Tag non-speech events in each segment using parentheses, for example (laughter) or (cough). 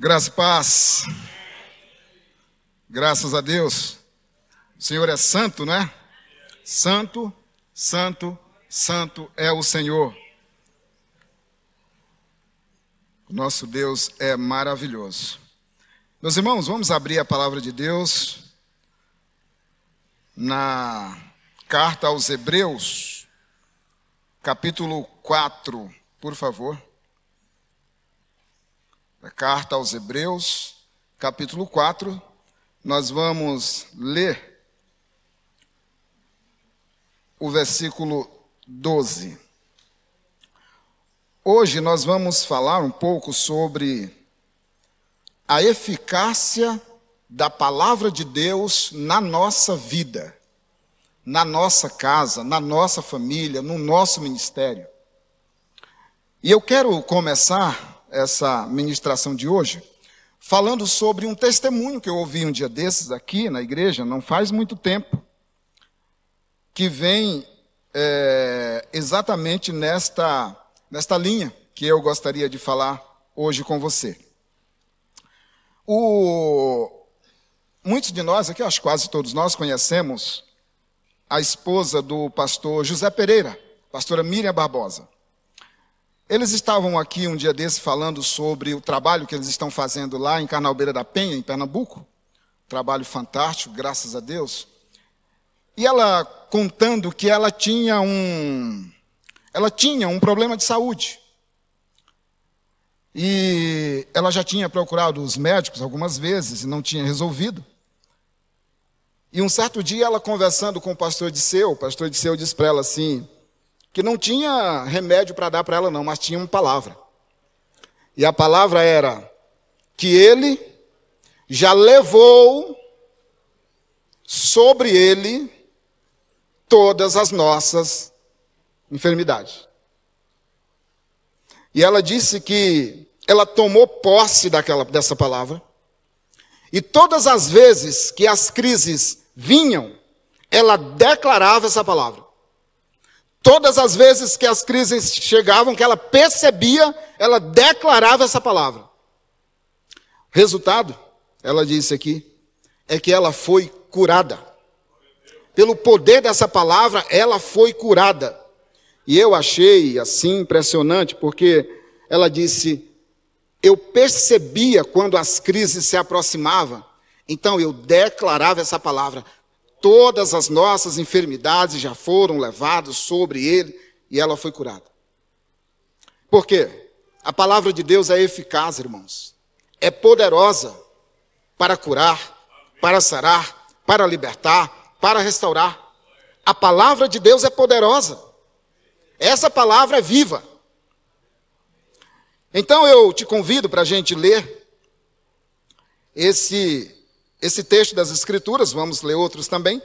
Graça e paz. Graças a Deus. O Senhor é santo, né? Santo, santo, santo é o Senhor. O nosso Deus é maravilhoso. Meus irmãos, vamos abrir a palavra de Deus na carta aos Hebreus, capítulo 4, por favor a carta aos Hebreus, capítulo 4, nós vamos ler o versículo 12. Hoje nós vamos falar um pouco sobre a eficácia da palavra de Deus na nossa vida, na nossa casa, na nossa família, no nosso ministério. E eu quero começar essa ministração de hoje, falando sobre um testemunho que eu ouvi um dia desses aqui na igreja, não faz muito tempo, que vem é, exatamente nesta, nesta linha que eu gostaria de falar hoje com você. O, muitos de nós aqui, acho quase todos nós, conhecemos a esposa do pastor José Pereira, pastora Miriam Barbosa. Eles estavam aqui um dia desse falando sobre o trabalho que eles estão fazendo lá em Carnalbeira da Penha, em Pernambuco. Trabalho fantástico, graças a Deus. E ela contando que ela tinha um ela tinha um problema de saúde. E ela já tinha procurado os médicos algumas vezes e não tinha resolvido. E um certo dia ela conversando com o pastor de seu, o pastor de seu disse para ela assim: que não tinha remédio para dar para ela, não, mas tinha uma palavra. E a palavra era que ele já levou sobre ele todas as nossas enfermidades. E ela disse que ela tomou posse daquela, dessa palavra. E todas as vezes que as crises vinham, ela declarava essa palavra. Todas as vezes que as crises chegavam, que ela percebia, ela declarava essa palavra. Resultado, ela disse aqui, é que ela foi curada. Pelo poder dessa palavra, ela foi curada. E eu achei assim impressionante, porque ela disse: eu percebia quando as crises se aproximavam, então eu declarava essa palavra: Todas as nossas enfermidades já foram levadas sobre ele e ela foi curada. Por quê? A palavra de Deus é eficaz, irmãos. É poderosa para curar, para sarar, para libertar, para restaurar. A palavra de Deus é poderosa. Essa palavra é viva. Então eu te convido para a gente ler esse esse texto das Escrituras, vamos ler outros também,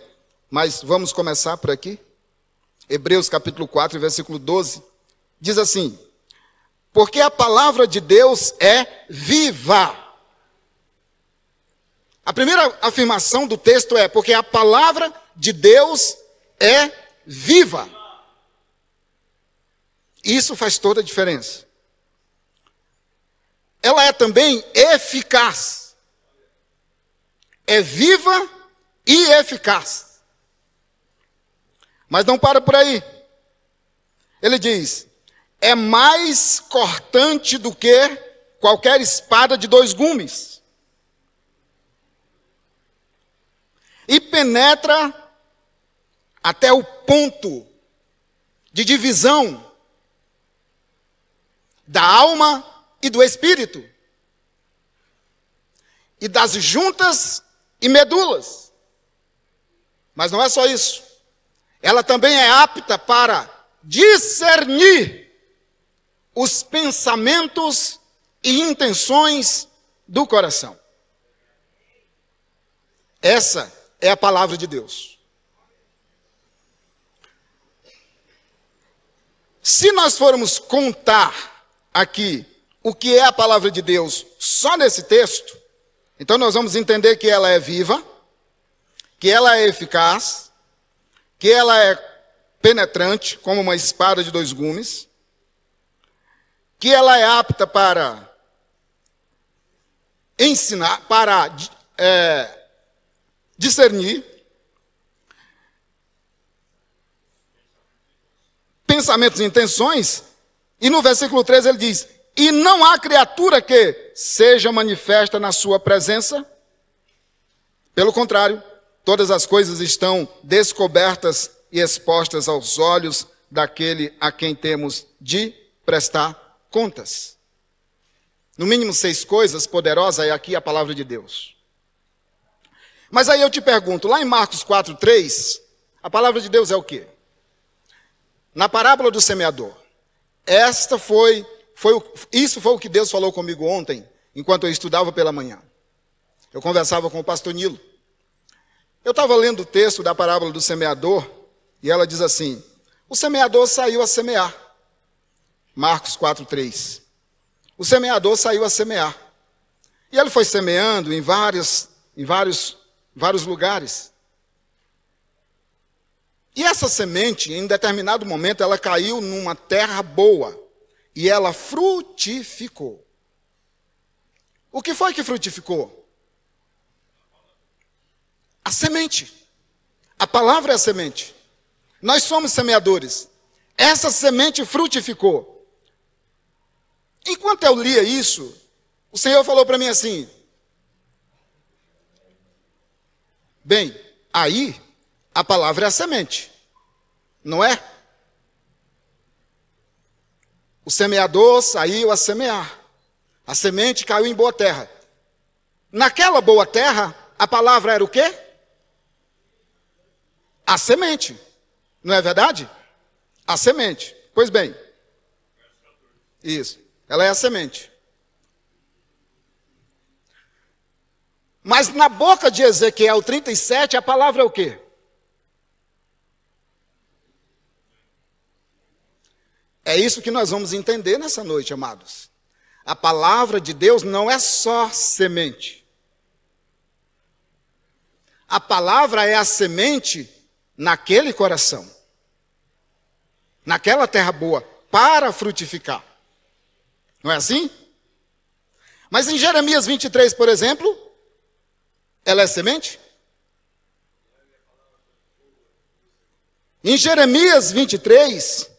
mas vamos começar por aqui. Hebreus capítulo 4, versículo 12, diz assim: Porque a palavra de Deus é viva. A primeira afirmação do texto é: Porque a palavra de Deus é viva. Isso faz toda a diferença. Ela é também eficaz é viva e eficaz. Mas não para por aí. Ele diz: é mais cortante do que qualquer espada de dois gumes. E penetra até o ponto de divisão da alma e do espírito, e das juntas e medulas. Mas não é só isso. Ela também é apta para discernir os pensamentos e intenções do coração. Essa é a palavra de Deus. Se nós formos contar aqui o que é a palavra de Deus só nesse texto, então nós vamos entender que ela é viva, que ela é eficaz, que ela é penetrante, como uma espada de dois gumes, que ela é apta para ensinar, para é, discernir pensamentos e intenções. E no versículo 13 ele diz: e não há criatura que seja manifesta na sua presença. Pelo contrário, todas as coisas estão descobertas e expostas aos olhos daquele a quem temos de prestar contas. No mínimo seis coisas poderosas é aqui a palavra de Deus. Mas aí eu te pergunto, lá em Marcos 3, a palavra de Deus é o quê? Na parábola do semeador. Esta foi foi o, isso foi o que Deus falou comigo ontem, enquanto eu estudava pela manhã. Eu conversava com o pastor Nilo. Eu estava lendo o texto da parábola do semeador, e ela diz assim: O semeador saiu a semear. Marcos 4:3. O semeador saiu a semear. E ele foi semeando em vários em vários vários lugares. E essa semente, em determinado momento, ela caiu numa terra boa e ela frutificou. O que foi que frutificou? A semente. A palavra é a semente. Nós somos semeadores. Essa semente frutificou. Enquanto eu lia isso, o Senhor falou para mim assim: Bem, aí a palavra é a semente, não é? O semeador saiu a semear. A semente caiu em boa terra. Naquela boa terra, a palavra era o quê? A semente. Não é verdade? A semente. Pois bem. Isso. Ela é a semente. Mas na boca de Ezequiel 37, a palavra é o quê? É isso que nós vamos entender nessa noite, amados. A palavra de Deus não é só semente. A palavra é a semente naquele coração, naquela terra boa, para frutificar. Não é assim? Mas em Jeremias 23, por exemplo, ela é semente? Em Jeremias 23,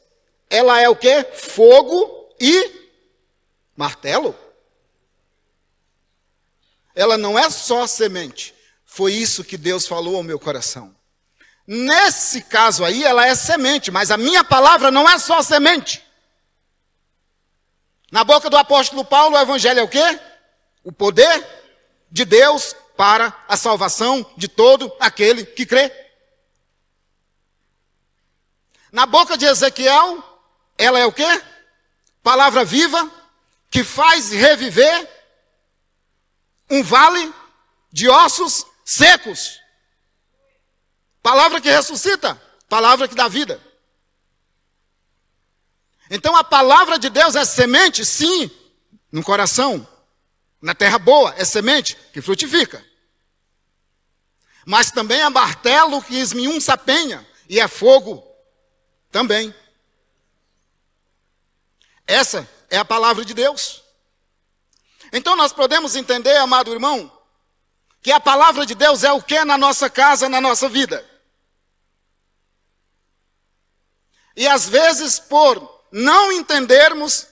ela é o que? Fogo e martelo. Ela não é só semente. Foi isso que Deus falou ao meu coração. Nesse caso aí, ela é semente, mas a minha palavra não é só semente. Na boca do apóstolo Paulo, o evangelho é o quê? O poder de Deus para a salvação de todo aquele que crê. Na boca de Ezequiel, ela é o quê? Palavra viva que faz reviver um vale de ossos secos. Palavra que ressuscita, palavra que dá vida. Então a palavra de Deus é semente, sim, no coração, na terra boa, é semente que frutifica. Mas também é martelo que esmiunça a penha, e é fogo também essa é a palavra de Deus. Então nós podemos entender, amado irmão, que a palavra de Deus é o que na nossa casa, na nossa vida. E às vezes, por não entendermos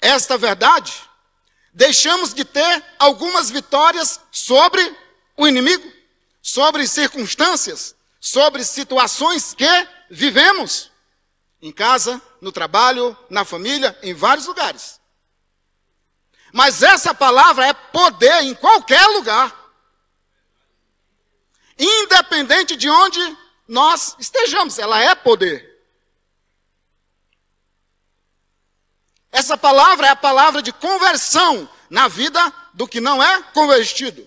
esta verdade, deixamos de ter algumas vitórias sobre o inimigo, sobre circunstâncias, sobre situações que vivemos. Em casa, no trabalho, na família, em vários lugares. Mas essa palavra é poder em qualquer lugar. Independente de onde nós estejamos, ela é poder. Essa palavra é a palavra de conversão na vida do que não é convertido.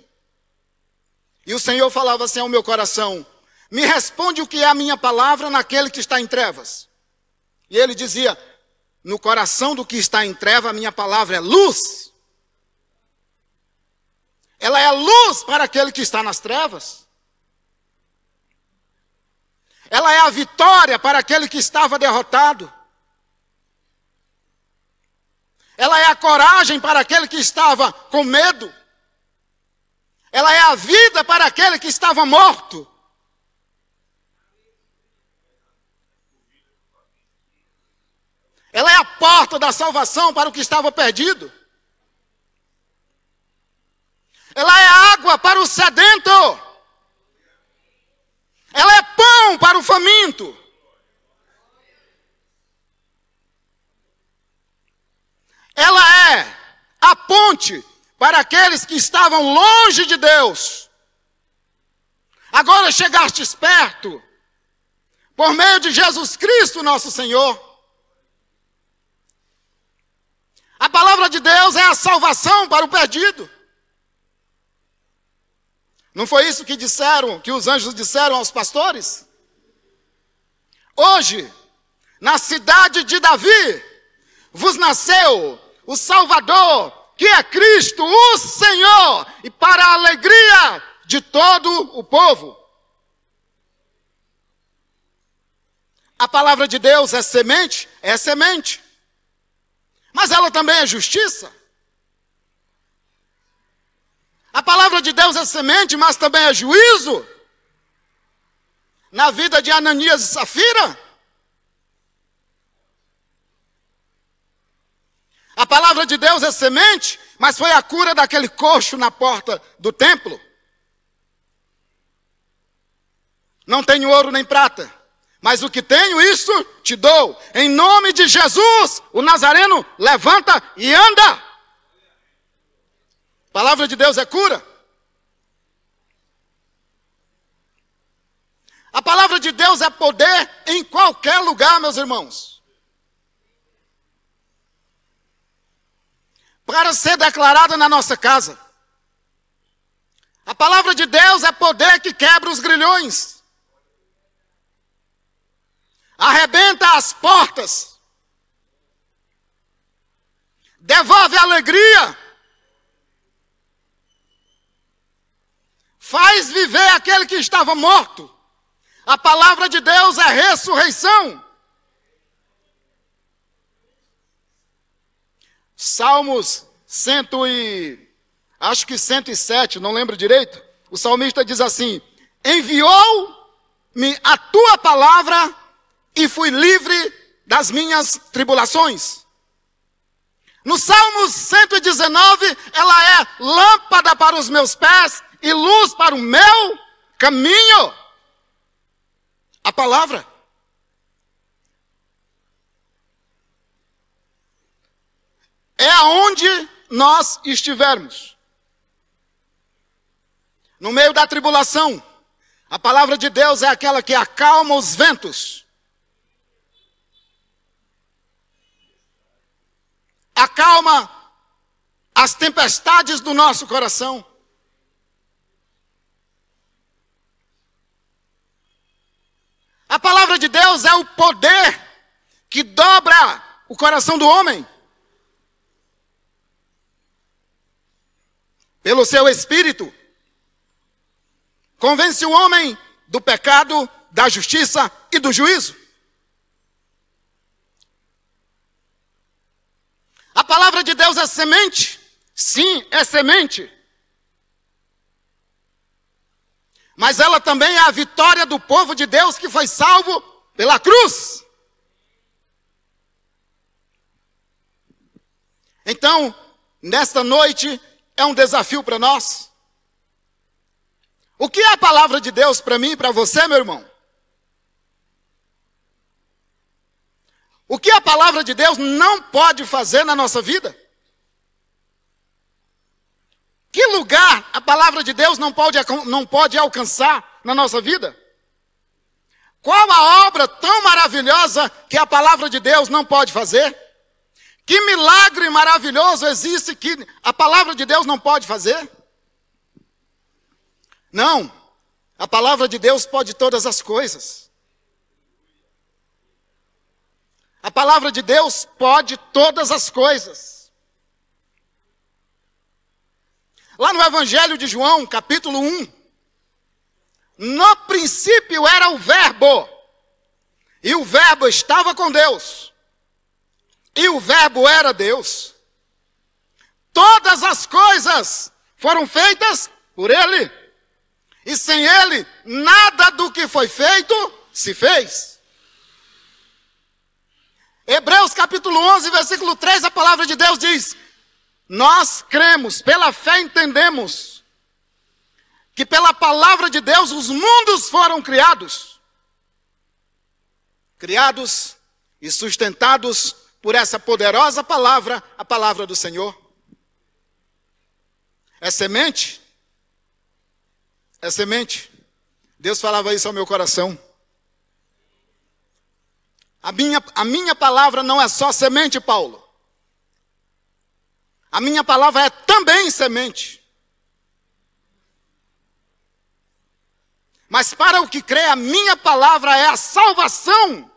E o Senhor falava assim ao meu coração: Me responde o que é a minha palavra naquele que está em trevas. E ele dizia: No coração do que está em treva, a minha palavra é luz. Ela é luz para aquele que está nas trevas. Ela é a vitória para aquele que estava derrotado. Ela é a coragem para aquele que estava com medo. Ela é a vida para aquele que estava morto. porta da salvação para o que estava perdido. Ela é água para o sedento. Ela é pão para o faminto. Ela é a ponte para aqueles que estavam longe de Deus. Agora chegaste perto, por meio de Jesus Cristo, nosso Senhor. A palavra de Deus é a salvação para o perdido. Não foi isso que disseram, que os anjos disseram aos pastores? Hoje, na cidade de Davi, vos nasceu o Salvador, que é Cristo, o Senhor, e para a alegria de todo o povo. A palavra de Deus é semente, é semente. Mas ela também é justiça. A palavra de Deus é semente, mas também é juízo. Na vida de Ananias e Safira. A palavra de Deus é semente, mas foi a cura daquele coxo na porta do templo. Não tenho ouro nem prata, mas o que tenho, isso te dou. Em nome de Jesus, o Nazareno levanta e anda. A palavra de Deus é cura. A palavra de Deus é poder em qualquer lugar, meus irmãos. Para ser declarada na nossa casa. A palavra de Deus é poder que quebra os grilhões arrebenta as portas, devolve a alegria, faz viver aquele que estava morto. A palavra de Deus é ressurreição. Salmos 100 e acho que 107, não lembro direito. O salmista diz assim: "Enviou-me a tua palavra e fui livre das minhas tribulações. No Salmo 119, ela é lâmpada para os meus pés e luz para o meu caminho. A palavra. É aonde nós estivermos. No meio da tribulação, a palavra de Deus é aquela que acalma os ventos acalma as tempestades do nosso coração. A palavra de Deus é o poder que dobra o coração do homem. Pelo seu espírito, convence o homem do pecado, da justiça e do juízo. palavra de Deus é semente? Sim, é semente. Mas ela também é a vitória do povo de Deus que foi salvo pela cruz. Então, nesta noite, é um desafio para nós. O que é a palavra de Deus para mim e para você, meu irmão? O que a palavra de Deus não pode fazer na nossa vida? Que lugar a palavra de Deus não pode, não pode alcançar na nossa vida? Qual a obra tão maravilhosa que a palavra de Deus não pode fazer? Que milagre maravilhoso existe que a palavra de Deus não pode fazer? Não, a palavra de Deus pode todas as coisas. A palavra de Deus pode todas as coisas. Lá no Evangelho de João, capítulo 1, no princípio era o Verbo, e o Verbo estava com Deus, e o Verbo era Deus. Todas as coisas foram feitas por Ele, e sem Ele, nada do que foi feito se fez capítulo 11, versículo 3, a palavra de Deus diz: Nós cremos, pela fé entendemos, que pela palavra de Deus os mundos foram criados. Criados e sustentados por essa poderosa palavra, a palavra do Senhor. É semente? É semente? Deus falava isso ao meu coração. A minha, a minha palavra não é só semente, Paulo. A minha palavra é também semente. Mas para o que crê, a minha palavra é a salvação.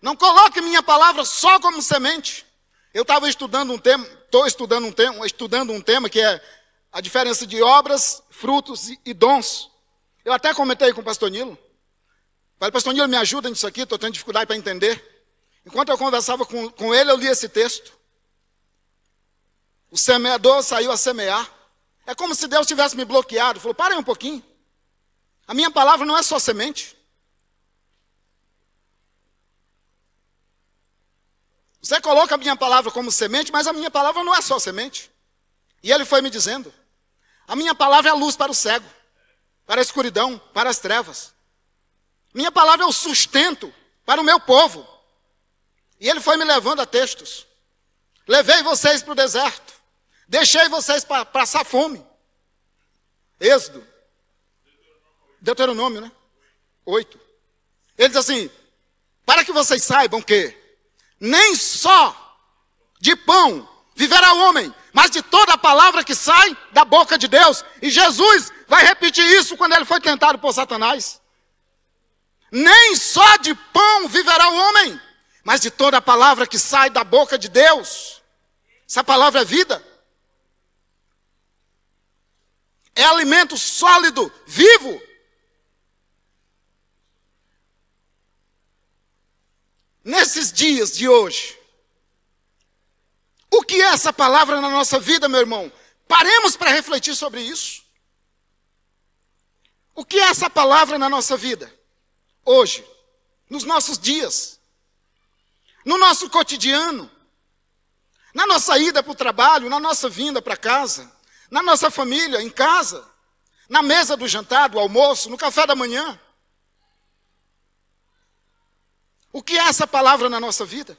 Não coloque minha palavra só como semente. Eu estava estudando um tema, estou estudando um tema, estudando um tema que é a diferença de obras, frutos e, e dons. Eu até comentei com o pastor Nilo. Falei, pastor Nilo, me ajuda nisso aqui, estou tendo dificuldade para entender. Enquanto eu conversava com, com ele, eu li esse texto. O semeador saiu a semear. É como se Deus tivesse me bloqueado. Falou, parem um pouquinho. A minha palavra não é só semente. Você coloca a minha palavra como semente, mas a minha palavra não é só semente. E ele foi me dizendo: a minha palavra é luz para o cego, para a escuridão, para as trevas. Minha palavra é o sustento para o meu povo. E ele foi me levando a textos. Levei vocês para o deserto. Deixei vocês para passar fome. Êxodo. Deuteronômio, né? Oito. Ele diz assim: Para que vocês saibam que nem só de pão viverá o homem, mas de toda a palavra que sai da boca de Deus. E Jesus vai repetir isso quando ele foi tentado por Satanás. Nem só de pão viverá o homem, mas de toda a palavra que sai da boca de Deus. Essa palavra é vida. É alimento sólido, vivo. Nesses dias de hoje, o que é essa palavra na nossa vida, meu irmão? Paremos para refletir sobre isso. O que é essa palavra na nossa vida? hoje, nos nossos dias, no nosso cotidiano, na nossa ida para o trabalho, na nossa vinda para casa, na nossa família, em casa, na mesa do jantar, do almoço, no café da manhã. O que é essa palavra na nossa vida?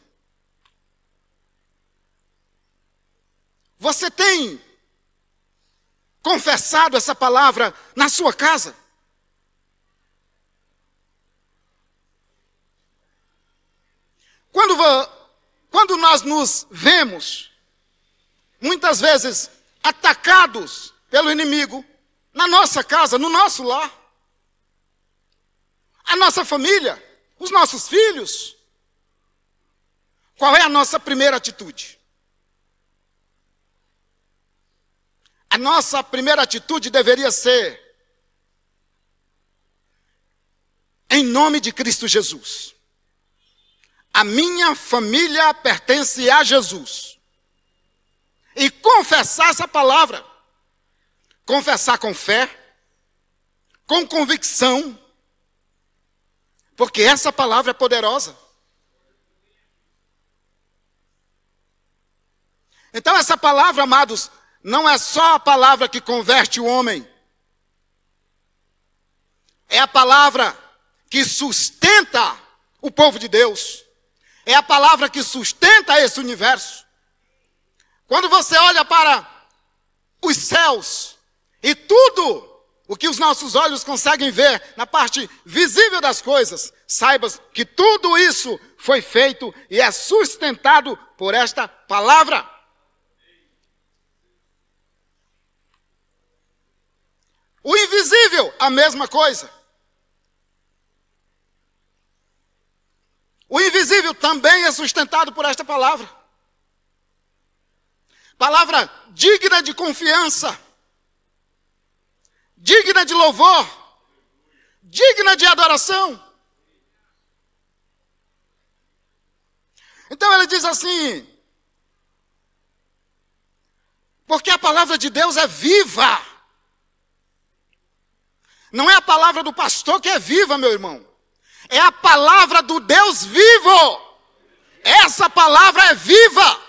Você tem confessado essa palavra na sua casa? Quando, quando nós nos vemos, muitas vezes, atacados pelo inimigo, na nossa casa, no nosso lar, a nossa família, os nossos filhos, qual é a nossa primeira atitude? A nossa primeira atitude deveria ser, em nome de Cristo Jesus. A minha família pertence a Jesus. E confessar essa palavra. Confessar com fé, com convicção, porque essa palavra é poderosa. Então, essa palavra, amados, não é só a palavra que converte o homem, é a palavra que sustenta o povo de Deus é a palavra que sustenta esse universo. Quando você olha para os céus e tudo o que os nossos olhos conseguem ver na parte visível das coisas, saibas que tudo isso foi feito e é sustentado por esta palavra. O invisível, a mesma coisa. O invisível também é sustentado por esta palavra. Palavra digna de confiança, digna de louvor, digna de adoração. Então ele diz assim: porque a palavra de Deus é viva. Não é a palavra do pastor que é viva, meu irmão é a palavra do Deus vivo. Essa palavra é viva.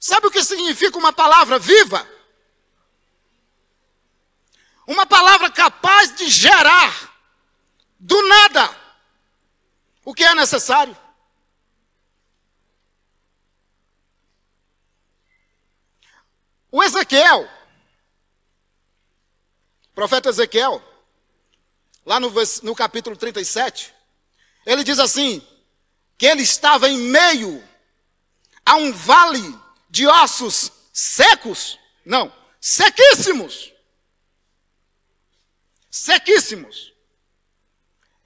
Sabe o que significa uma palavra viva? Uma palavra capaz de gerar do nada o que é necessário. O Ezequiel, profeta Ezequiel, lá no, no capítulo 37, ele diz assim: que ele estava em meio a um vale de ossos secos, não, sequíssimos. Sequíssimos.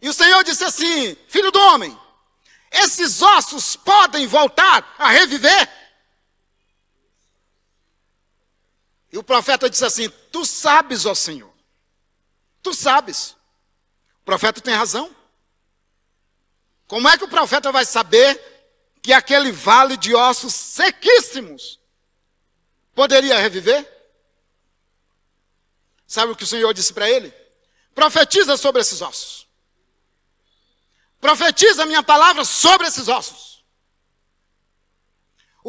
E o Senhor disse assim: Filho do homem, esses ossos podem voltar a reviver? E o profeta disse assim: Tu sabes, ó Senhor. Tu sabes. O profeta tem razão. Como é que o profeta vai saber que aquele vale de ossos sequíssimos poderia reviver? Sabe o que o Senhor disse para ele? Profetiza sobre esses ossos. Profetiza a minha palavra sobre esses ossos.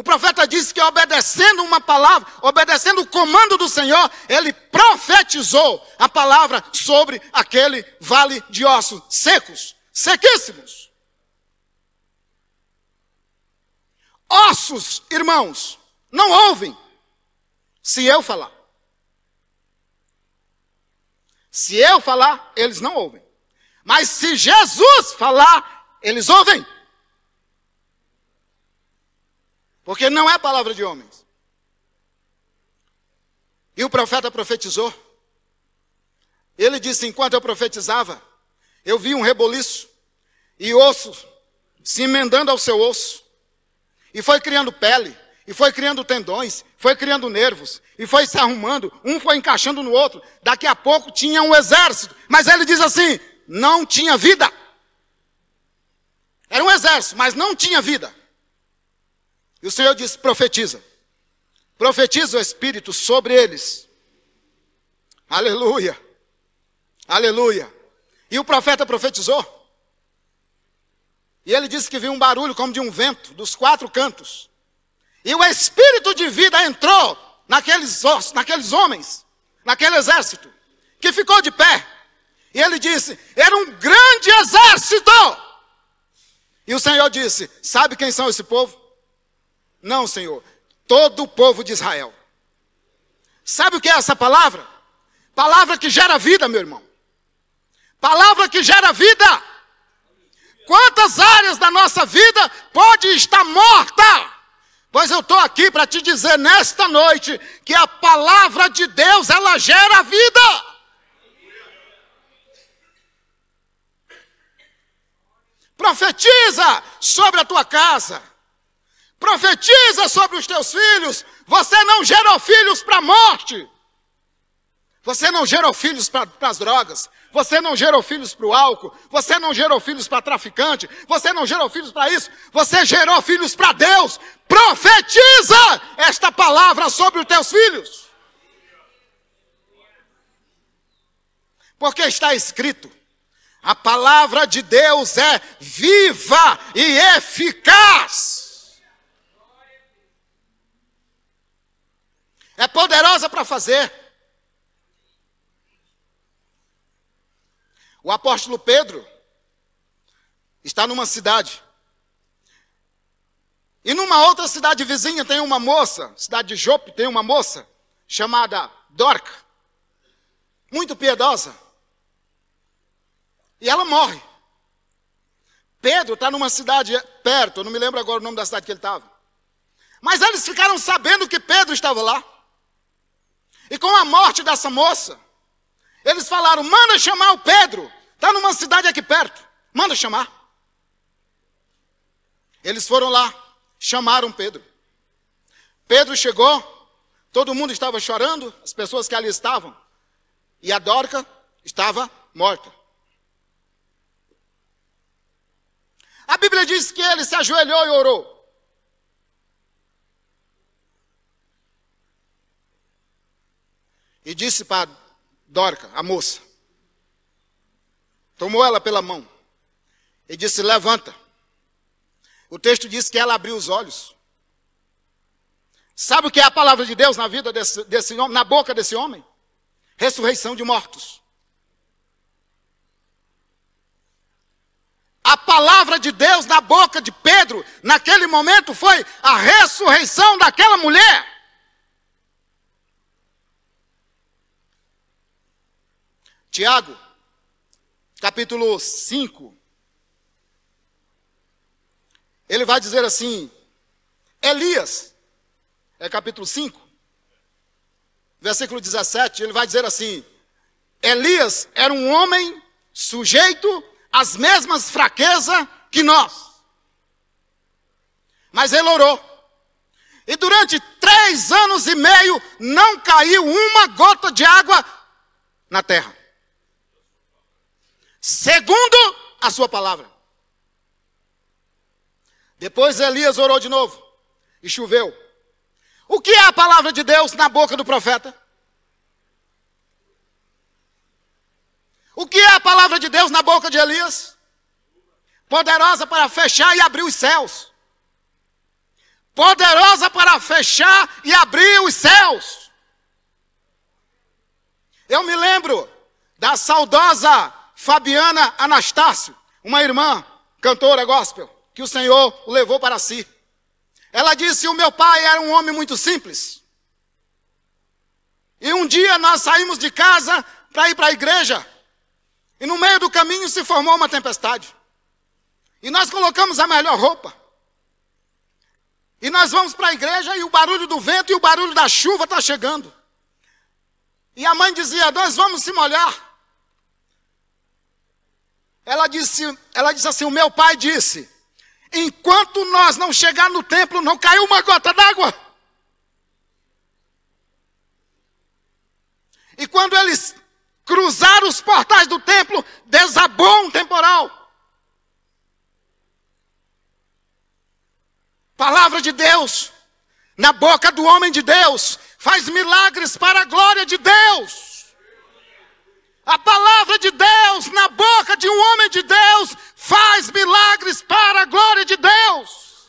O profeta disse que obedecendo uma palavra, obedecendo o comando do Senhor, ele profetizou a palavra sobre aquele vale de ossos secos, sequíssimos. Ossos, irmãos, não ouvem se eu falar. Se eu falar, eles não ouvem. Mas se Jesus falar, eles ouvem. Porque não é palavra de homens. E o profeta profetizou. Ele disse: Enquanto eu profetizava, eu vi um reboliço e osso se emendando ao seu osso. E foi criando pele, e foi criando tendões, foi criando nervos, e foi se arrumando, um foi encaixando no outro. Daqui a pouco tinha um exército. Mas ele diz assim: não tinha vida. Era um exército, mas não tinha vida. E o Senhor disse: profetiza. Profetiza o Espírito sobre eles. Aleluia. Aleluia. E o profeta profetizou. E ele disse que viu um barulho como de um vento dos quatro cantos. E o espírito de vida entrou naqueles, naqueles homens, naquele exército, que ficou de pé. E ele disse: era um grande exército. E o Senhor disse: Sabe quem são esse povo? Não, Senhor. Todo o povo de Israel. Sabe o que é essa palavra? Palavra que gera vida, meu irmão. Palavra que gera vida. Quantas áreas da nossa vida pode estar morta? Pois eu estou aqui para te dizer nesta noite que a palavra de Deus ela gera vida. Profetiza sobre a tua casa. Profetiza sobre os teus filhos. Você não gerou filhos para a morte. Você não gerou filhos para as drogas. Você não gerou filhos para o álcool. Você não gerou filhos para traficante. Você não gerou filhos para isso. Você gerou filhos para Deus. Profetiza esta palavra sobre os teus filhos. Porque está escrito: a palavra de Deus é viva e eficaz. É poderosa para fazer. O apóstolo Pedro está numa cidade. E numa outra cidade vizinha tem uma moça, cidade de Jope, tem uma moça chamada Dorca, muito piedosa. E ela morre. Pedro está numa cidade perto, eu não me lembro agora o nome da cidade que ele estava. Mas eles ficaram sabendo que Pedro estava lá. E com a morte dessa moça, eles falaram: manda chamar o Pedro, está numa cidade aqui perto, manda chamar. Eles foram lá, chamaram Pedro. Pedro chegou, todo mundo estava chorando, as pessoas que ali estavam, e a Dorca estava morta. A Bíblia diz que ele se ajoelhou e orou. e disse para Dórica, a moça, tomou ela pela mão e disse: Levanta. O texto diz que ela abriu os olhos. Sabe o que é a palavra de Deus na vida desse, desse homem, na boca desse homem? Ressurreição de mortos. A palavra de Deus na boca de Pedro, naquele momento, foi a ressurreição daquela mulher. Tiago, capítulo 5, ele vai dizer assim: Elias, é capítulo 5, versículo 17, ele vai dizer assim: Elias era um homem sujeito às mesmas fraquezas que nós. Mas ele orou. E durante três anos e meio não caiu uma gota de água na terra segundo a sua palavra. Depois Elias orou de novo e choveu. O que é a palavra de Deus na boca do profeta? O que é a palavra de Deus na boca de Elias? Poderosa para fechar e abrir os céus. Poderosa para fechar e abrir os céus. Eu me lembro da saudosa Fabiana Anastácio, uma irmã, cantora gospel, que o Senhor o levou para si. Ela disse: O meu pai era um homem muito simples. E um dia nós saímos de casa para ir para a igreja. E no meio do caminho se formou uma tempestade. E nós colocamos a melhor roupa. E nós vamos para a igreja e o barulho do vento e o barulho da chuva está chegando. E a mãe dizia: Nós vamos se molhar. Ela disse, ela disse assim: O meu pai disse, enquanto nós não chegar no templo, não caiu uma gota d'água. E quando eles cruzaram os portais do templo, desabou um temporal. Palavra de Deus, na boca do homem de Deus, faz milagres para a glória de Deus. A palavra de Deus na boca de um homem de Deus faz milagres para a glória de Deus.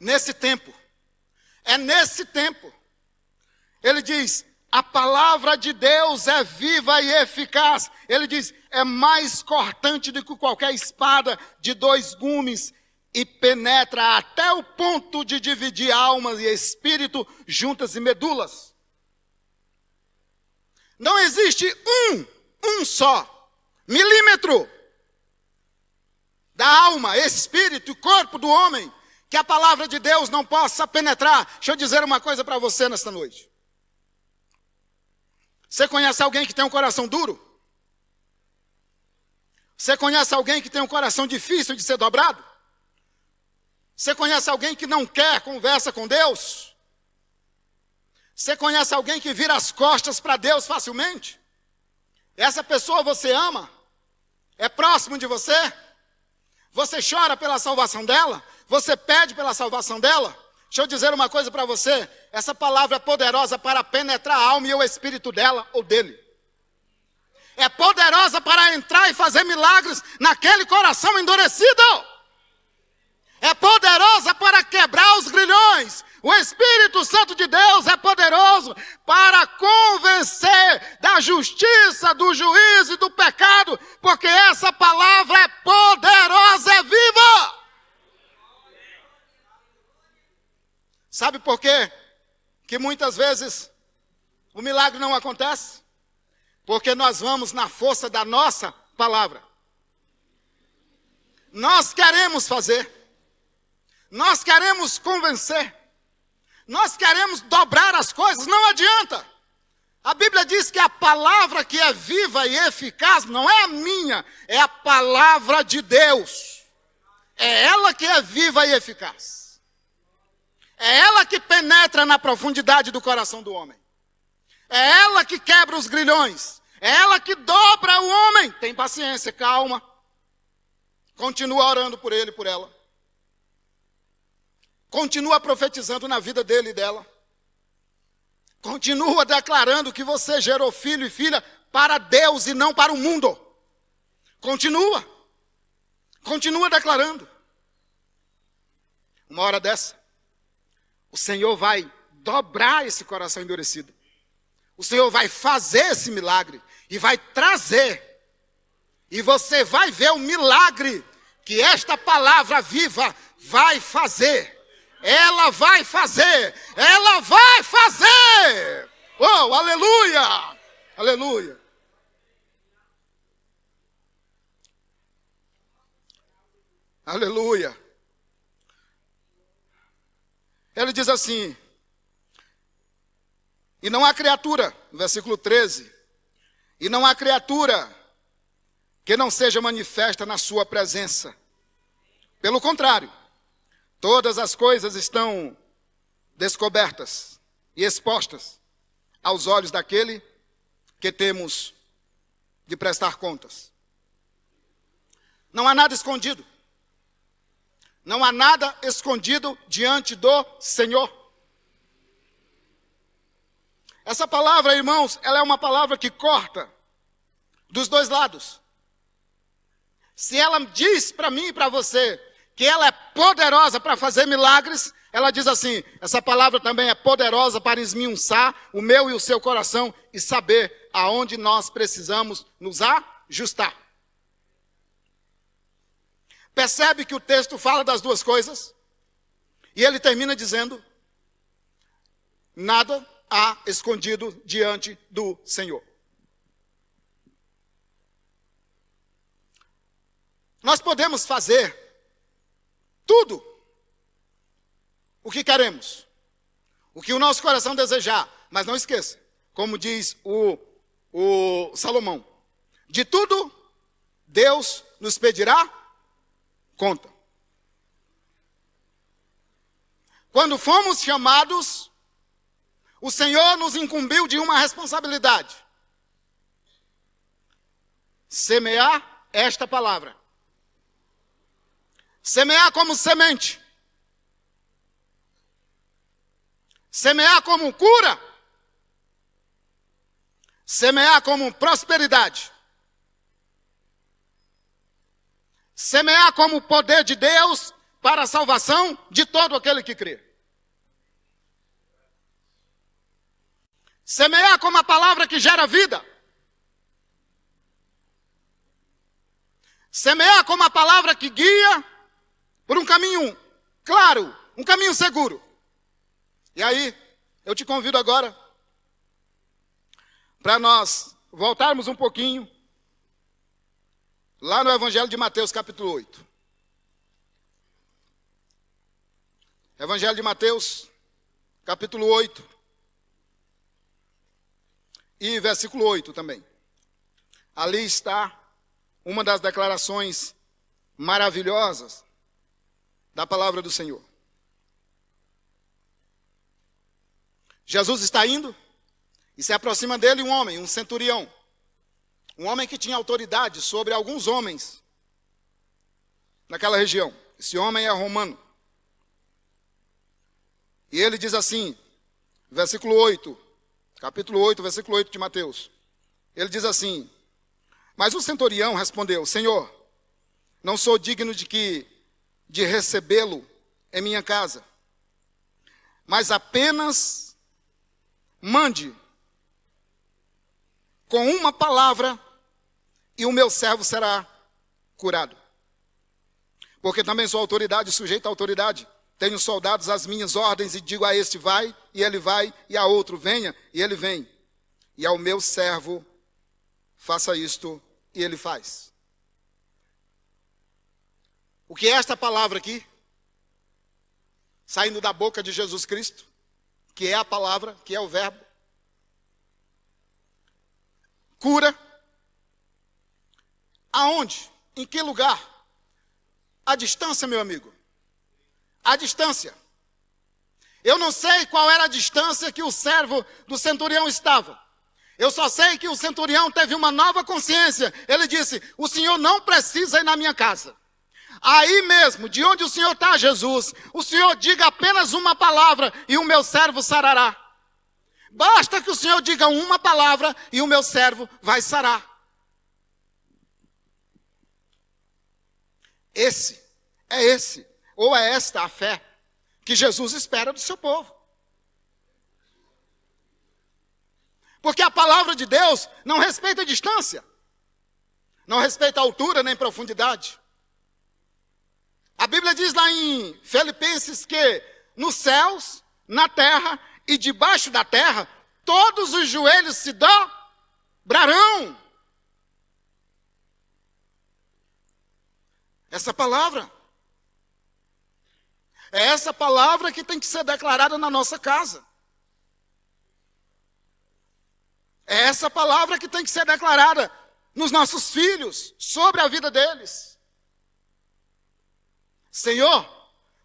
Nesse tempo, é nesse tempo, ele diz: a palavra de Deus é viva e eficaz. Ele diz: é mais cortante do que qualquer espada de dois gumes e penetra até o ponto de dividir almas e espírito, juntas e medulas. Não existe um, um só milímetro da alma, espírito e corpo do homem que a palavra de Deus não possa penetrar. Deixa eu dizer uma coisa para você nesta noite. Você conhece alguém que tem um coração duro? Você conhece alguém que tem um coração difícil de ser dobrado? Você conhece alguém que não quer conversa com Deus? Você conhece alguém que vira as costas para Deus facilmente? Essa pessoa você ama? É próximo de você? Você chora pela salvação dela? Você pede pela salvação dela? Deixa eu dizer uma coisa para você: essa palavra é poderosa para penetrar a alma e o espírito dela ou dele. É poderosa para entrar e fazer milagres naquele coração endurecido é poderosa para quebrar os grilhões. O Espírito Santo de Deus é poderoso para convencer da justiça, do juízo e do pecado, porque essa palavra é poderosa, é viva. Sabe por quê? Que muitas vezes o milagre não acontece? Porque nós vamos na força da nossa palavra. Nós queremos fazer. Nós queremos convencer. Nós queremos dobrar as coisas, não adianta. A Bíblia diz que a palavra que é viva e eficaz não é a minha, é a palavra de Deus. É ela que é viva e eficaz. É ela que penetra na profundidade do coração do homem. É ela que quebra os grilhões. É ela que dobra o homem. Tem paciência, calma. Continua orando por ele, por ela. Continua profetizando na vida dele e dela. Continua declarando que você gerou filho e filha para Deus e não para o mundo. Continua. Continua declarando. Uma hora dessa, o Senhor vai dobrar esse coração endurecido. O Senhor vai fazer esse milagre e vai trazer. E você vai ver o milagre que esta palavra viva vai fazer. Ela vai fazer. Ela vai fazer. Oh, aleluia! Aleluia! Aleluia! Ele diz assim: E não há criatura, versículo 13. E não há criatura que não seja manifesta na sua presença. Pelo contrário, Todas as coisas estão descobertas e expostas aos olhos daquele que temos de prestar contas. Não há nada escondido. Não há nada escondido diante do Senhor. Essa palavra, irmãos, ela é uma palavra que corta dos dois lados. Se ela diz para mim e para você que ela é poderosa para fazer milagres, ela diz assim: essa palavra também é poderosa para esmiuçar o meu e o seu coração e saber aonde nós precisamos nos ajustar. Percebe que o texto fala das duas coisas? E ele termina dizendo: Nada há escondido diante do Senhor. Nós podemos fazer tudo. O que queremos. O que o nosso coração desejar. Mas não esqueça, como diz o, o Salomão: de tudo Deus nos pedirá conta. Quando fomos chamados, o Senhor nos incumbiu de uma responsabilidade: semear esta palavra. Semear como semente. Semear como cura. Semear como prosperidade. Semear como poder de Deus para a salvação de todo aquele que crê. Semear como a palavra que gera vida. Semear como a palavra que guia por um caminho claro, um caminho seguro. E aí, eu te convido agora para nós voltarmos um pouquinho lá no Evangelho de Mateus, capítulo 8. Evangelho de Mateus, capítulo 8. E versículo 8 também. Ali está uma das declarações maravilhosas da palavra do Senhor. Jesus está indo e se aproxima dele um homem, um centurião. Um homem que tinha autoridade sobre alguns homens naquela região. Esse homem é romano. E ele diz assim, versículo 8, capítulo 8, versículo 8 de Mateus. Ele diz assim: Mas o centurião respondeu: Senhor, não sou digno de que de recebê-lo em minha casa. Mas apenas mande com uma palavra e o meu servo será curado. Porque também sou autoridade, sujeito à autoridade. Tenho soldados às minhas ordens e digo a este vai, e ele vai, e a outro venha, e ele vem. E ao meu servo faça isto, e ele faz. O que é esta palavra aqui? Saindo da boca de Jesus Cristo, que é a palavra, que é o Verbo. Cura. Aonde? Em que lugar? A distância, meu amigo. A distância. Eu não sei qual era a distância que o servo do centurião estava. Eu só sei que o centurião teve uma nova consciência. Ele disse: O senhor não precisa ir na minha casa. Aí mesmo, de onde o Senhor está, Jesus, o Senhor diga apenas uma palavra e o meu servo sarará. Basta que o Senhor diga uma palavra e o meu servo vai sarar. Esse, é esse, ou é esta a fé que Jesus espera do seu povo. Porque a palavra de Deus não respeita a distância, não respeita a altura nem profundidade. A Bíblia diz lá em Filipenses que nos céus, na terra e debaixo da terra, todos os joelhos se dobrarão. Essa palavra. É essa palavra que tem que ser declarada na nossa casa. É essa palavra que tem que ser declarada nos nossos filhos, sobre a vida deles. Senhor,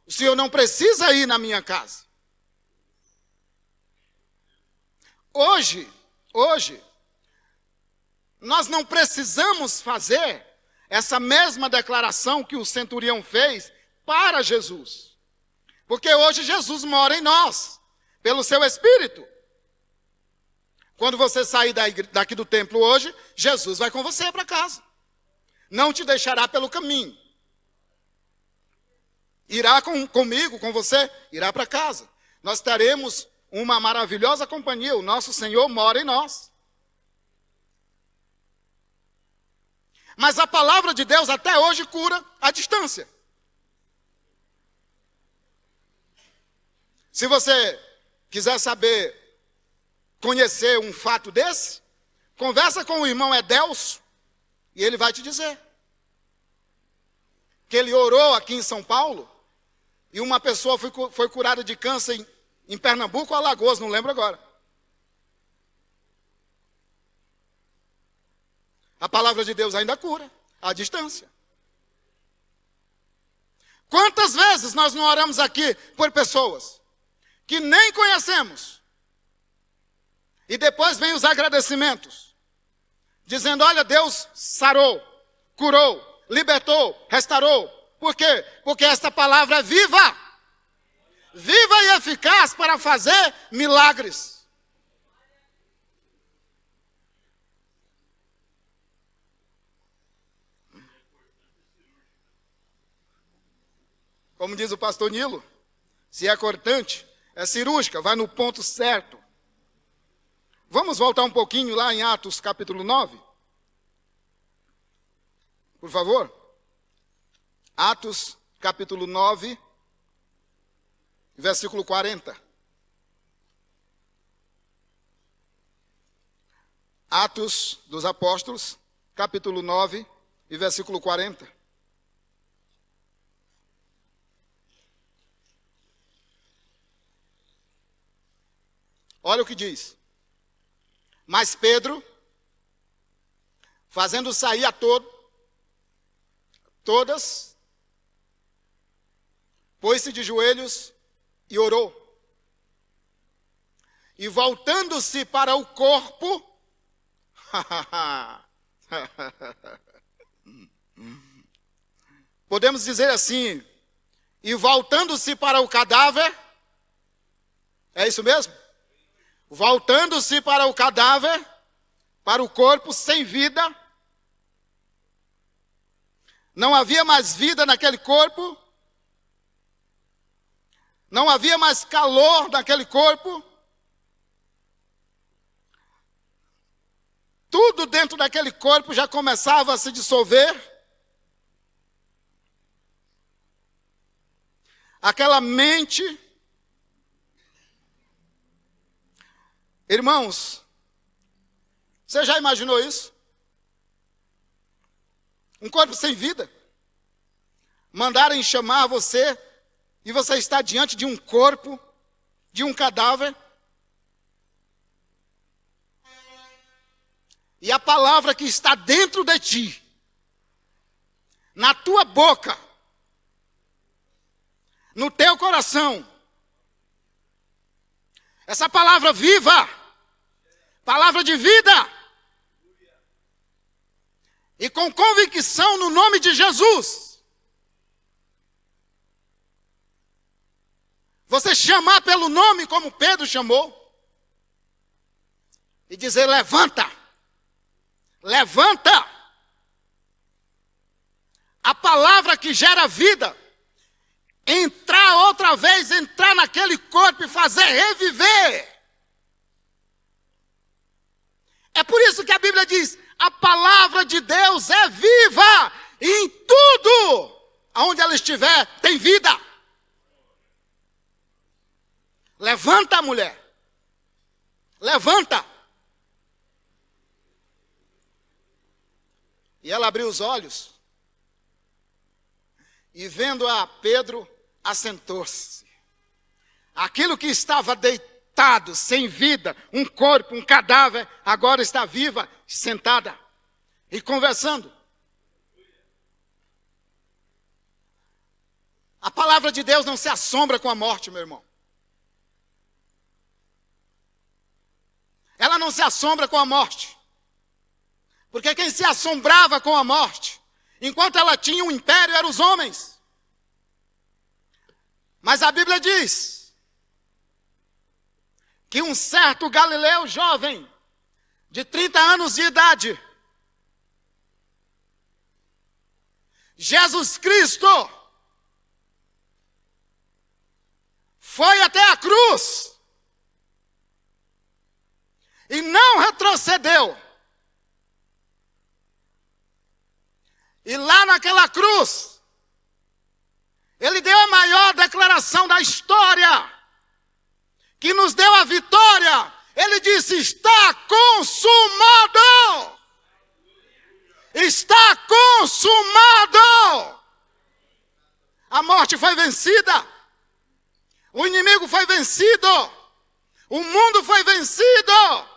o senhor não precisa ir na minha casa. Hoje, hoje, nós não precisamos fazer essa mesma declaração que o centurião fez para Jesus. Porque hoje Jesus mora em nós, pelo seu Espírito. Quando você sair daqui do templo hoje, Jesus vai com você para casa. Não te deixará pelo caminho irá com, comigo, com você, irá para casa. Nós teremos uma maravilhosa companhia, o nosso Senhor mora em nós. Mas a palavra de Deus até hoje cura a distância. Se você quiser saber, conhecer um fato desse, conversa com o irmão Edelso e ele vai te dizer. Que ele orou aqui em São Paulo e uma pessoa foi, foi curada de câncer em, em Pernambuco ou Alagoas, não lembro agora. A palavra de Deus ainda cura, à distância. Quantas vezes nós não oramos aqui por pessoas que nem conhecemos? E depois vem os agradecimentos, dizendo: olha, Deus sarou, curou, libertou, restaurou, por quê? Porque esta palavra é viva. Viva e eficaz para fazer milagres. Como diz o pastor Nilo, se é cortante, é cirúrgica, vai no ponto certo. Vamos voltar um pouquinho lá em Atos capítulo 9? Por favor. Atos capítulo 9, versículo 40. Atos dos Apóstolos, capítulo 9 e versículo 40. Olha o que diz. Mas Pedro, fazendo sair a todo, todas Pôs-se de joelhos e orou. E voltando-se para o corpo, (laughs) podemos dizer assim, e voltando-se para o cadáver, é isso mesmo? Voltando-se para o cadáver, para o corpo sem vida, não havia mais vida naquele corpo, não havia mais calor naquele corpo. Tudo dentro daquele corpo já começava a se dissolver. Aquela mente. Irmãos, você já imaginou isso? Um corpo sem vida. Mandarem chamar você e você está diante de um corpo, de um cadáver. E a palavra que está dentro de ti, na tua boca, no teu coração, essa palavra viva, palavra de vida, e com convicção no nome de Jesus Você chamar pelo nome como Pedro chamou. E dizer: levanta, levanta. A palavra que gera vida. Entrar outra vez, entrar naquele corpo e fazer reviver. É por isso que a Bíblia diz: a palavra de Deus é viva, e em tudo, aonde ela estiver, tem vida. Levanta, mulher. Levanta. E ela abriu os olhos. E vendo a Pedro, assentou-se. Aquilo que estava deitado, sem vida, um corpo, um cadáver, agora está viva, sentada e conversando. A palavra de Deus não se assombra com a morte, meu irmão. Ela não se assombra com a morte. Porque quem se assombrava com a morte, enquanto ela tinha um império, eram os homens. Mas a Bíblia diz que um certo galileu jovem, de 30 anos de idade, Jesus Cristo, foi até a cruz e não retrocedeu. E lá naquela cruz, ele deu a maior declaração da história, que nos deu a vitória. Ele disse: Está consumado! Está consumado! A morte foi vencida, o inimigo foi vencido, o mundo foi vencido.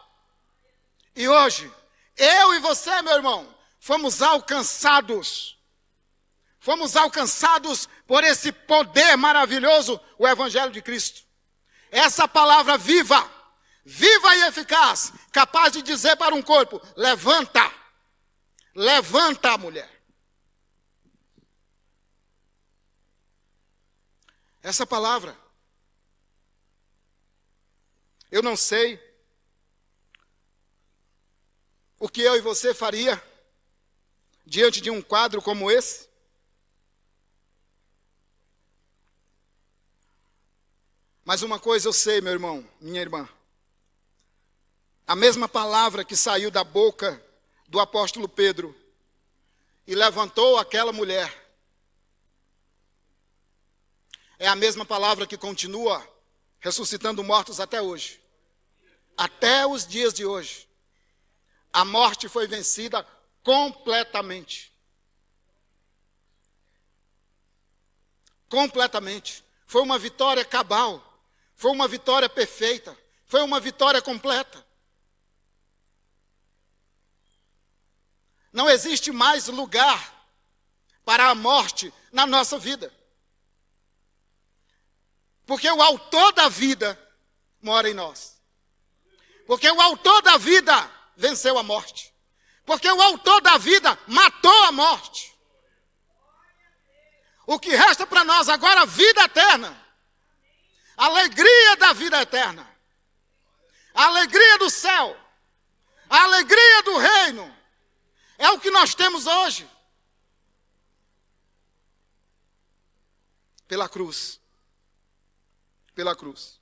E hoje, eu e você, meu irmão, fomos alcançados. Fomos alcançados por esse poder maravilhoso, o Evangelho de Cristo. Essa palavra viva, viva e eficaz, capaz de dizer para um corpo: levanta, levanta a mulher. Essa palavra. Eu não sei o que eu e você faria diante de um quadro como esse? Mas uma coisa eu sei, meu irmão, minha irmã. A mesma palavra que saiu da boca do apóstolo Pedro e levantou aquela mulher é a mesma palavra que continua ressuscitando mortos até hoje. Até os dias de hoje a morte foi vencida completamente. Completamente. Foi uma vitória cabal, foi uma vitória perfeita, foi uma vitória completa. Não existe mais lugar para a morte na nossa vida. Porque o autor da vida mora em nós. Porque o autor da vida venceu a morte. Porque o autor da vida matou a morte. O que resta para nós agora a é vida eterna. alegria da vida eterna. alegria do céu. alegria do reino. É o que nós temos hoje. Pela cruz. Pela cruz.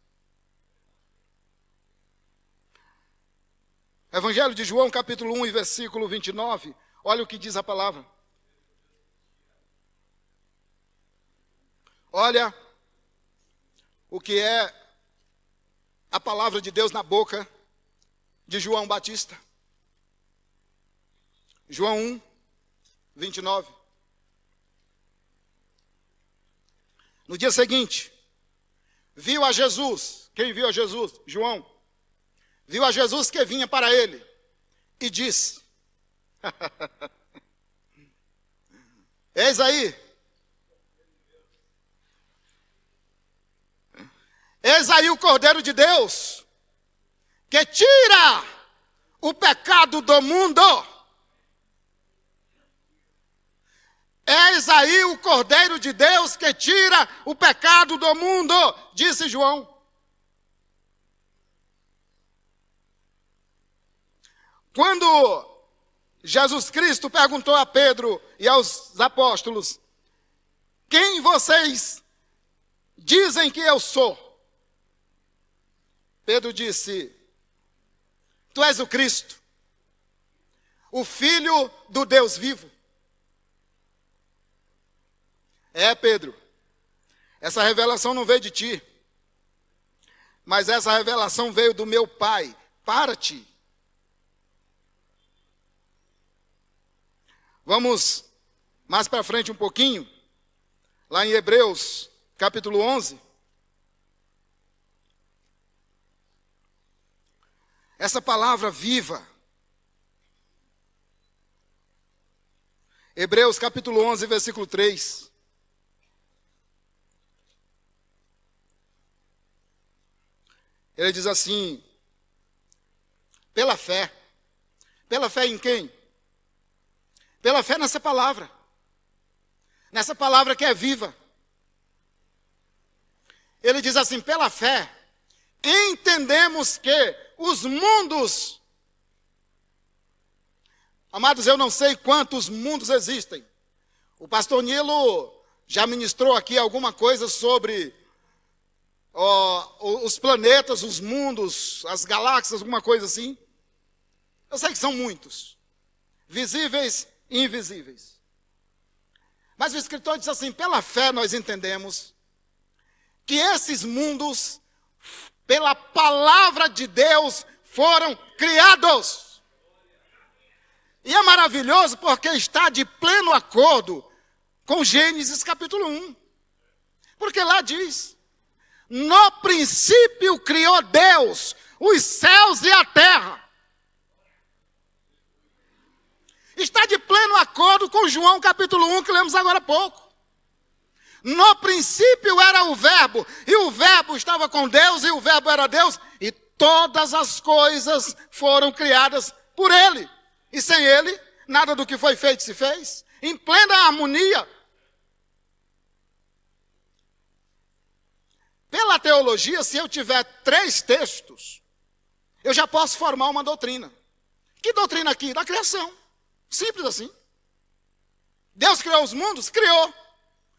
Evangelho de João, capítulo 1 e versículo 29. Olha o que diz a palavra. Olha o que é a palavra de Deus na boca de João Batista. João 1, 29. No dia seguinte, viu a Jesus. Quem viu a Jesus? João viu a Jesus que vinha para ele e disse: Eis aí. Eis aí o Cordeiro de Deus, que tira o pecado do mundo. Eis aí o Cordeiro de Deus que tira o pecado do mundo, disse João. Quando Jesus Cristo perguntou a Pedro e aos apóstolos: Quem vocês dizem que eu sou? Pedro disse: Tu és o Cristo, o Filho do Deus vivo. É, Pedro, essa revelação não veio de ti, mas essa revelação veio do meu Pai para ti. Vamos mais para frente um pouquinho, lá em Hebreus, capítulo 11. Essa palavra viva. Hebreus capítulo 11, versículo 3. Ele diz assim: pela fé. Pela fé em quem? Pela fé nessa palavra. Nessa palavra que é viva. Ele diz assim: pela fé, entendemos que os mundos. Amados, eu não sei quantos mundos existem. O pastor Nilo já ministrou aqui alguma coisa sobre os planetas, os mundos, as galáxias, alguma coisa assim. Eu sei que são muitos, visíveis invisíveis. Mas o escritor diz assim: pela fé nós entendemos que esses mundos, pela palavra de Deus, foram criados. E é maravilhoso porque está de pleno acordo com Gênesis capítulo 1. Porque lá diz: No princípio criou Deus os céus e a acordo com João capítulo 1 que lemos agora há pouco. No princípio era o Verbo, e o Verbo estava com Deus, e o Verbo era Deus, e todas as coisas foram criadas por Ele. E sem Ele, nada do que foi feito se fez, em plena harmonia. Pela teologia, se eu tiver três textos, eu já posso formar uma doutrina. Que doutrina aqui? Da criação. Simples assim. Deus criou os mundos? Criou.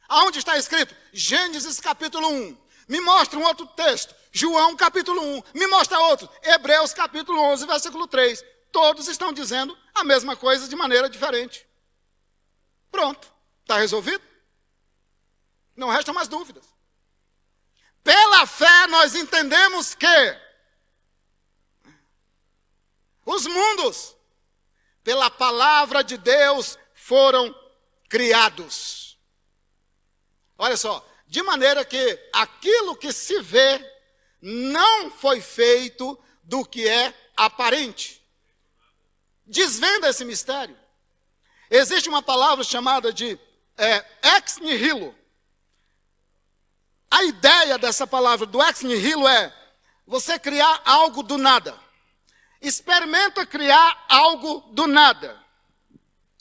Aonde está escrito? Gênesis capítulo 1. Me mostra um outro texto. João capítulo 1. Me mostra outro. Hebreus capítulo 11, versículo 3. Todos estão dizendo a mesma coisa de maneira diferente. Pronto. Está resolvido? Não restam mais dúvidas. Pela fé nós entendemos que os mundos, pela palavra de Deus, foram criados. Olha só, de maneira que aquilo que se vê não foi feito do que é aparente. Desvenda esse mistério. Existe uma palavra chamada de é, ex nihilo. A ideia dessa palavra do ex nihilo é você criar algo do nada. Experimenta criar algo do nada.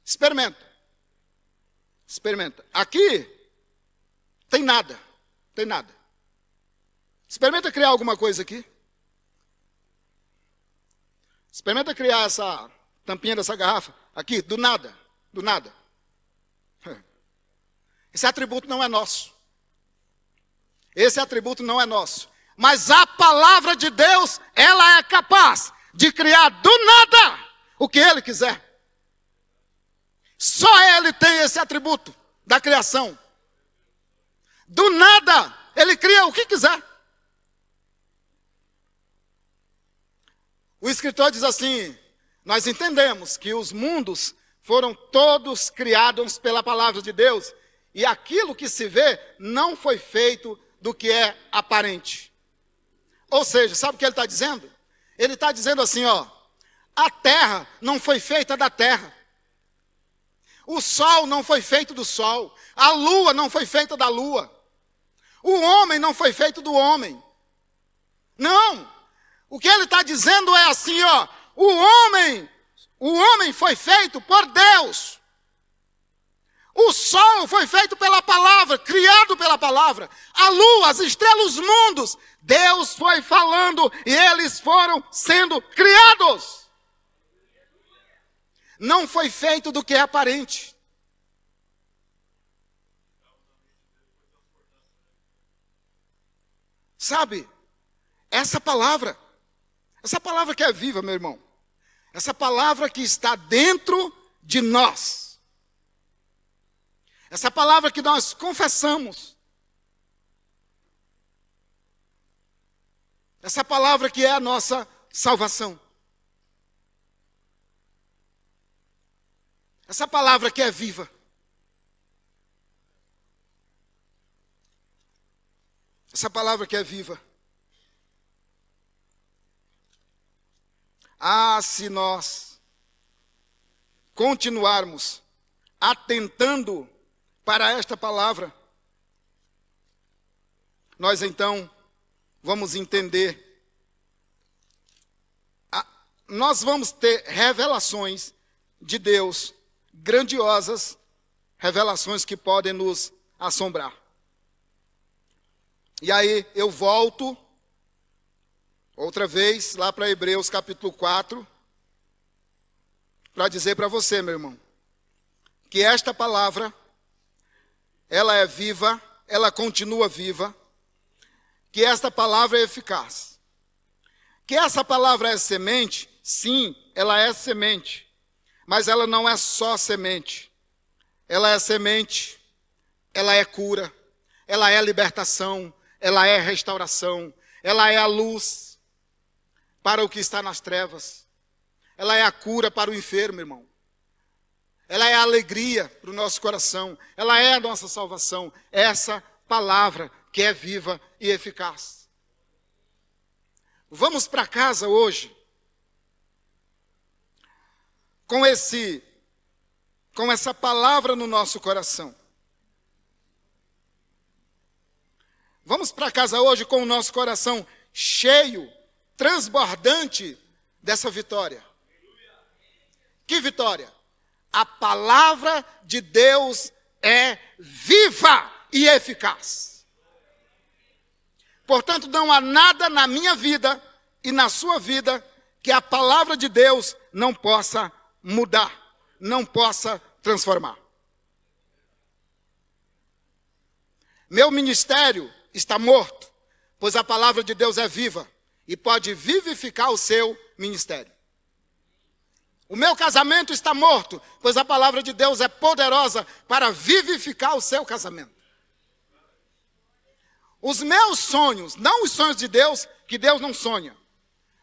Experimenta. Experimenta. Aqui tem nada. Tem nada. Experimenta criar alguma coisa aqui. Experimenta criar essa tampinha dessa garrafa aqui, do nada, do nada. (laughs) Esse atributo não é nosso. Esse atributo não é nosso. Mas a palavra de Deus, ela é capaz de criar do nada o que ele quiser. Só ele tem esse atributo da criação. Do nada, ele cria o que quiser. O escritor diz assim: Nós entendemos que os mundos foram todos criados pela palavra de Deus, e aquilo que se vê não foi feito do que é aparente. Ou seja, sabe o que ele está dizendo? Ele está dizendo assim: ó, a terra não foi feita da terra. O sol não foi feito do sol, a lua não foi feita da lua, o homem não foi feito do homem. Não! O que ele está dizendo é assim, ó, o homem, o homem foi feito por Deus. O sol foi feito pela palavra, criado pela palavra. A lua, as estrelas, os mundos. Deus foi falando e eles foram sendo criados não foi feito do que é aparente. Sabe, essa palavra, essa palavra que é viva, meu irmão, essa palavra que está dentro de nós, essa palavra que nós confessamos, essa palavra que é a nossa salvação. Essa palavra que é viva. Essa palavra que é viva. Ah, se nós continuarmos atentando para esta palavra, nós então vamos entender, nós vamos ter revelações de Deus grandiosas revelações que podem nos assombrar. E aí eu volto outra vez lá para Hebreus capítulo 4 para dizer para você, meu irmão, que esta palavra ela é viva, ela continua viva, que esta palavra é eficaz. Que essa palavra é semente? Sim, ela é semente. Mas ela não é só semente. Ela é semente, ela é cura, ela é libertação, ela é restauração, ela é a luz para o que está nas trevas. Ela é a cura para o enfermo, irmão. Ela é a alegria para o nosso coração. Ela é a nossa salvação. Essa palavra que é viva e eficaz. Vamos para casa hoje com esse com essa palavra no nosso coração. Vamos para casa hoje com o nosso coração cheio, transbordante dessa vitória. Que vitória? A palavra de Deus é viva e eficaz. Portanto, não há nada na minha vida e na sua vida que a palavra de Deus não possa mudar, não possa transformar. Meu ministério está morto, pois a palavra de Deus é viva e pode vivificar o seu ministério. O meu casamento está morto, pois a palavra de Deus é poderosa para vivificar o seu casamento. Os meus sonhos, não os sonhos de Deus, que Deus não sonha.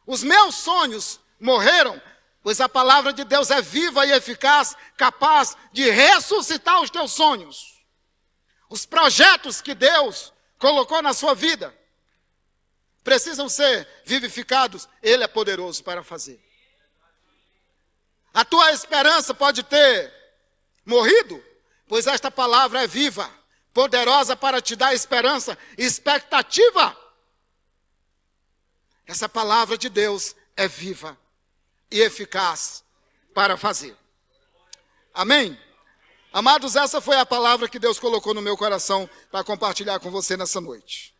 Os meus sonhos morreram, pois a palavra de Deus é viva e eficaz, capaz de ressuscitar os teus sonhos, os projetos que Deus colocou na sua vida. Precisam ser vivificados, Ele é poderoso para fazer. A tua esperança pode ter morrido, pois esta palavra é viva, poderosa para te dar esperança, expectativa. Essa palavra de Deus é viva e eficaz para fazer. Amém? Amados, essa foi a palavra que Deus colocou no meu coração para compartilhar com você nessa noite.